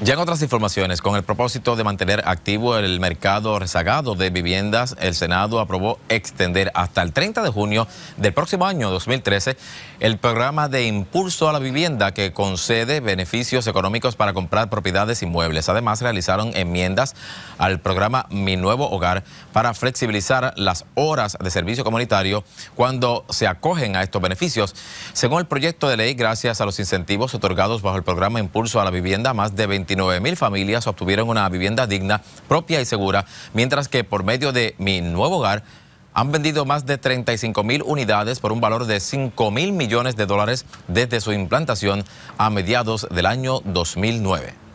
Ya en otras informaciones, con el propósito de mantener activo el mercado rezagado de viviendas, el Senado aprobó extender hasta el 30 de junio del próximo año 2013 el programa de impulso a la vivienda que concede beneficios económicos para comprar propiedades inmuebles. Además, realizaron enmiendas al programa Mi Nuevo Hogar para flexibilizar las horas de servicio comunitario cuando se acogen a estos beneficios. Según el proyecto de ley, gracias a los incentivos otorgados bajo el programa Impulso a la Vivienda, más de 20 mil familias obtuvieron una vivienda digna, propia y segura, mientras que por medio de Mi Nuevo Hogar han vendido más de 35 mil unidades por un valor de 5 mil millones de dólares desde su implantación a mediados del año 2009.